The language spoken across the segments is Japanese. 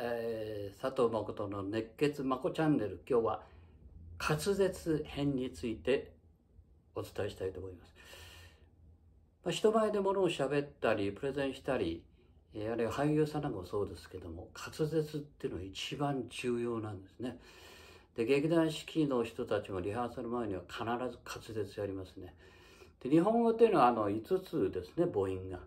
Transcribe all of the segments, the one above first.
えー、佐藤誠の熱血まこチャンネル今日は滑舌編についてお伝えしたいと思います、まあ、人前で物を喋ったりプレゼンしたり、えあるいは俳優さんなんかもそうですけども滑舌っていうのは一番重要なんですねで劇団四季の人たちもリハーサル前には必ず滑舌やりますねで日本語っていうのはあの5つですね母音が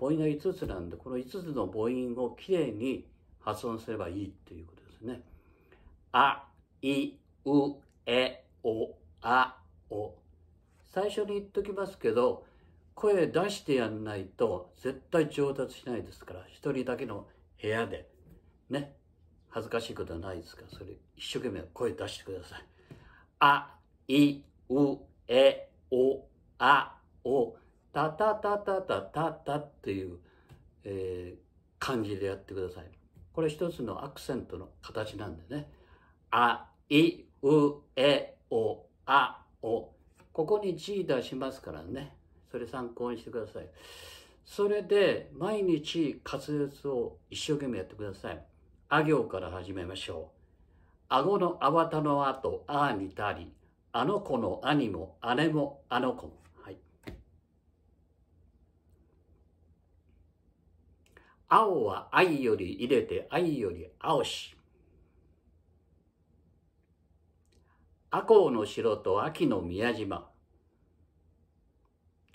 母音が5つなんでこの5つの母音をきれいに発音すればいいっていうことですね。あ、い、う、え、お、あ、お。最初に言っときますけど、声出してやんないと絶対上達しないですから、一人だけの部屋で、ね、恥ずかしいことはないですから、それ一生懸命声出してください。あ、い、う、え、お、あ、お、たたたたたたたっていう、えー、感じでやってください。これ一つのアクセントの形なんでね。あ、い、う、え、お、あ、お。ここに G 出しますからね。それ参考にしてください。それで、毎日滑舌を一生懸命やってください。あ行から始めましょう。顎のあわたのあと、あにたり、あの子の兄も姉もあの子も。青は愛より入れて愛より青し。赤穂の城と秋の宮島。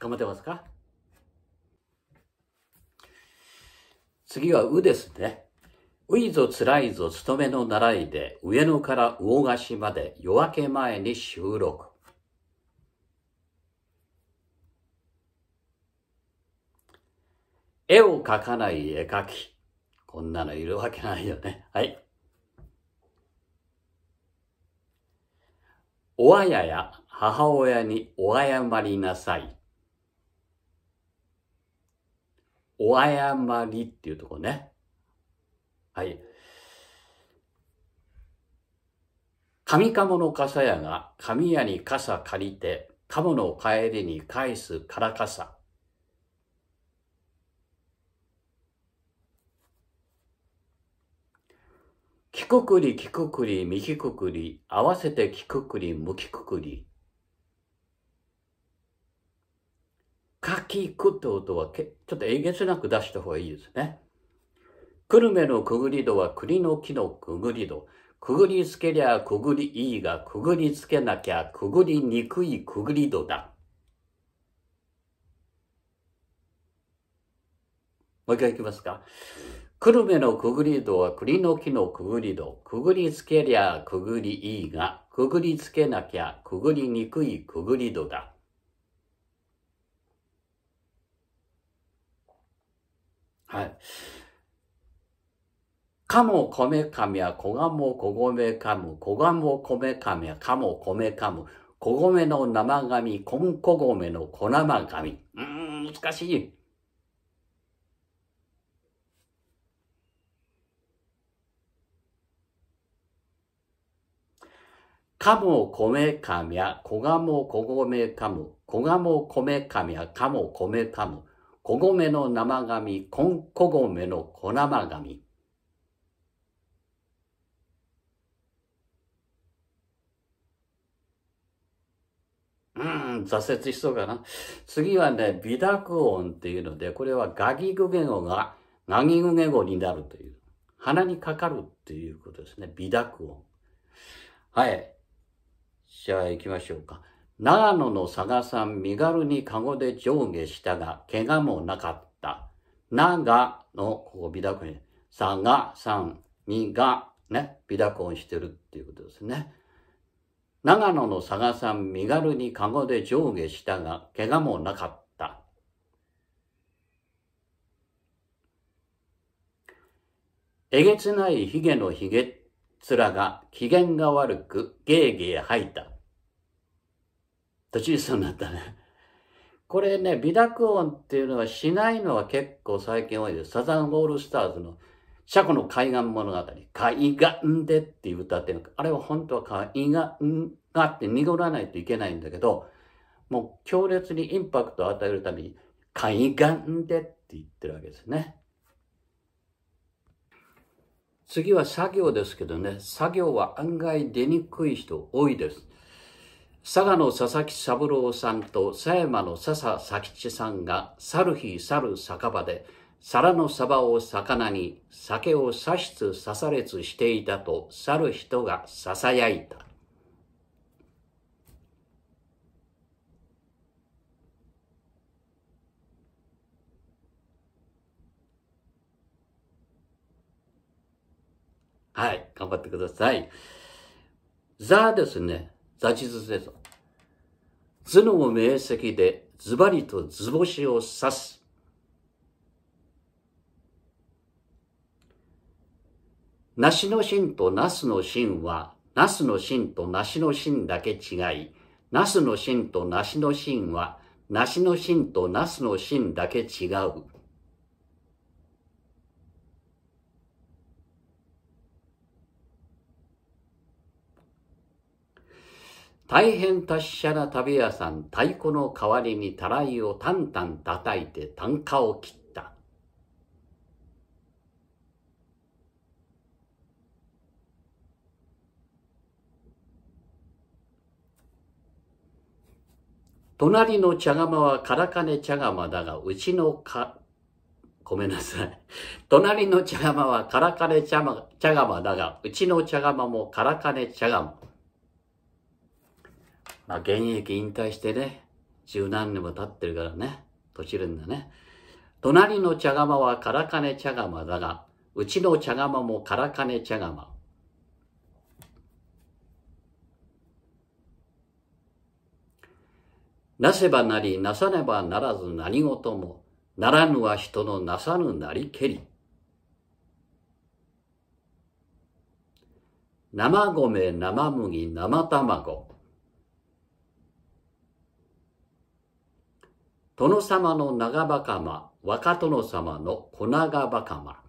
頑張ってますか次はうですね。ういぞつらいぞ勤めの習いで上野から魚河岸まで夜明け前に収録。絵を描かない絵描き。こんなのいるわけないよね。はい。おあやや母親におあやまりなさい。おあやまりっていうとこね。はい。上鴨の傘屋が上屋に傘借りて、鴨の帰りに返すからかさ。くくり、きくくり、みきくくり、合わせてきくくり、むきくくり。かきくって音はけちょっとえげつなく出した方がいいですね。久留米のくぐり度は栗の木のくぐり度。くぐりつけりゃくぐりいいが、くぐりつけなきゃくぐりにくいくぐり度だ。もう一回いきますか。久留米のくぐり戸は栗の木のくぐり戸。くぐりつけりゃくぐりいいが、くぐりつけなきゃくぐりにくいくぐり戸だ。はい。かもかみはこがもこごめかむ、こがもこめかみはかもこめかむ、こごめの生紙、こんこごめの粉生紙。うん、難しい。かもめかみゃ、こがもこごめかむ、こがもこめかみゃ、かもこめかむ、こごめの生紙、こんこごめのこなま紙。うん、挫折しそうかな。次はね、微濁音っていうので、これはガギグゲ語がガギグゲ語になるという。鼻にかかるっていうことですね。微濁音。はい。じゃあ行きましょうか。長野の佐賀さん身軽にカゴで上下したが、怪我もなかった。長の、ここ美濁音。佐賀さん、身が、ね、美濁音してるっていうことですね。長野の佐賀さん身軽にカゴで上下したが、怪我もなかった。えげつないヒゲのヒゲ面が機嫌が悪くゲーゲー吐いた。途中そうになったね。これね、微濁音っていうのはしないのは結構最近多いです。サザンオールスターズの車庫の海岸物語、海岸でっていう歌っていうのあれは本当は海岸がって濁らないといけないんだけど、もう強烈にインパクトを与えるために海岸でって言ってるわけですね。次は作業ですけどね、作業は案外出にくい人多いです。佐賀の佐々木三郎さんと狭山の笹佐吉さんが去る日去る酒場で皿のサバを魚に酒を刺しつ刺されつしていたと去る人が囁いた。頑張ってください。ザですね。座実です。頭脳も明晰で、ズバリと図星を指す。梨の芯とナスの芯は、ナスの芯と梨の芯だけ違い、ナスの芯と梨の芯は、梨の芯とナスの芯だけ違う。大変達者な旅屋さん、太鼓の代わりにたらいをたんたん叩いて単価を切った。隣の茶釜は唐金茶釜だが、うちのか、ごめんなさい。隣の茶釜は唐金茶釜だが、うちの茶釜も唐金茶釜。まあ、現役引退してね、十何年も経ってるからね、閉じるんだね。隣の茶釜は唐金茶釜だが、うちの茶釜も唐金茶釜。なせばなり、なさねばならず何事も、ならぬは人のなさぬなりけり。生米、生麦、生卵。殿様の長ばかま、若殿様の小長ばかま。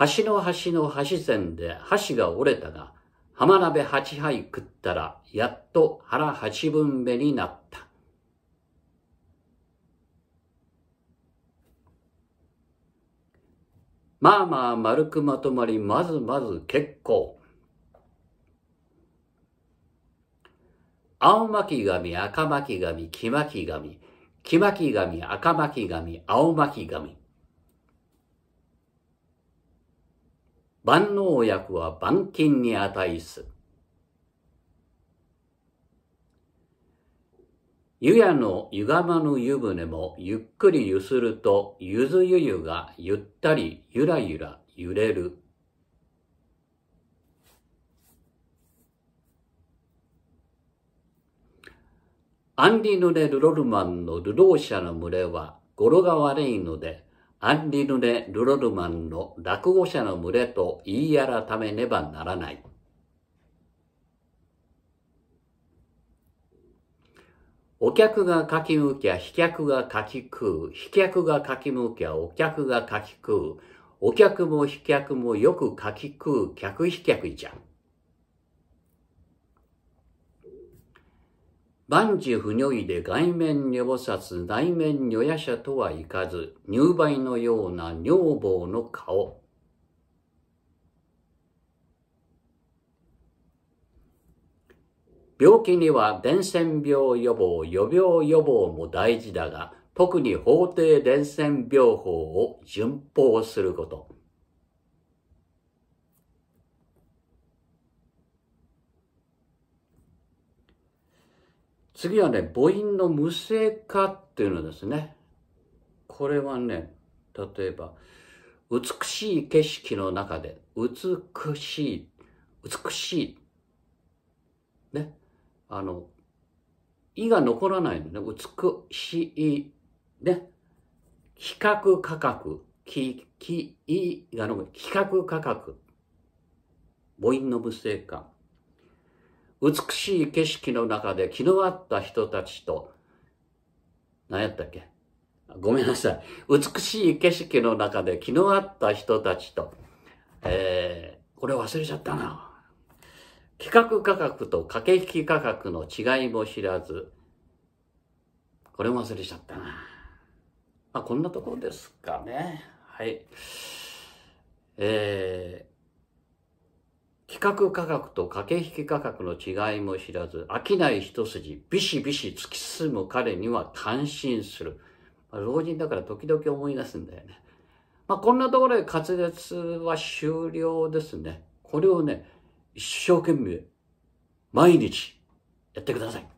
橋の橋の橋線で橋が折れたが、浜鍋八杯食ったら、やっと腹八分目になった。まあまあ丸くまとまり、まずまず結構。青巻紙、赤巻紙、黄巻紙、黄巻紙、赤巻紙、青巻紙。万能薬は万金に値す。湯屋の湯釜の湯船もゆっくりゆすると、ゆずゆゆがゆったりゆらゆら揺れる。アンリヌレ・ルロルマンの流浪者の群れは語呂が悪いので、アンリヌレ・ルロルマンの落語者の群れと言い改めねばならない。お客がかきむきゃ、飛脚がかき食う。飛脚がかきむきゃ、お客がかき食う。お客も飛脚もよくかき食う、客飛脚じゃん。万事不如意で外面女菩薩、内面女夜叉とはいかず、入梅のような女房の顔。病気には伝染病予防、予病予防も大事だが、特に法定伝染病法を順法すること。次はね、母音の無声化っていうのですね。これはね、例えば、美しい景色の中で、美しい、美しい。ね。あの、意が残らないのね。美しい、ね。比較価格、き、き、いが残る。比較価格。母音の無声化。美しい景色の中で気の合った人たちと、何やったっけごめんなさい。美しい景色の中で気の合った人たちと、えー、これ忘れちゃったな。企画価格と駆け引き価格の違いも知らず、これも忘れちゃったな。まあ、こんなところですかね。はい。えー企画価格と駆け引き価格の違いも知らず、飽きない一筋、ビシビシ突き進む彼には感心する。まあ、老人だから時々思い出すんだよね。まあ、こんなところで滑舌は終了ですね。これをね、一生懸命、毎日やってください。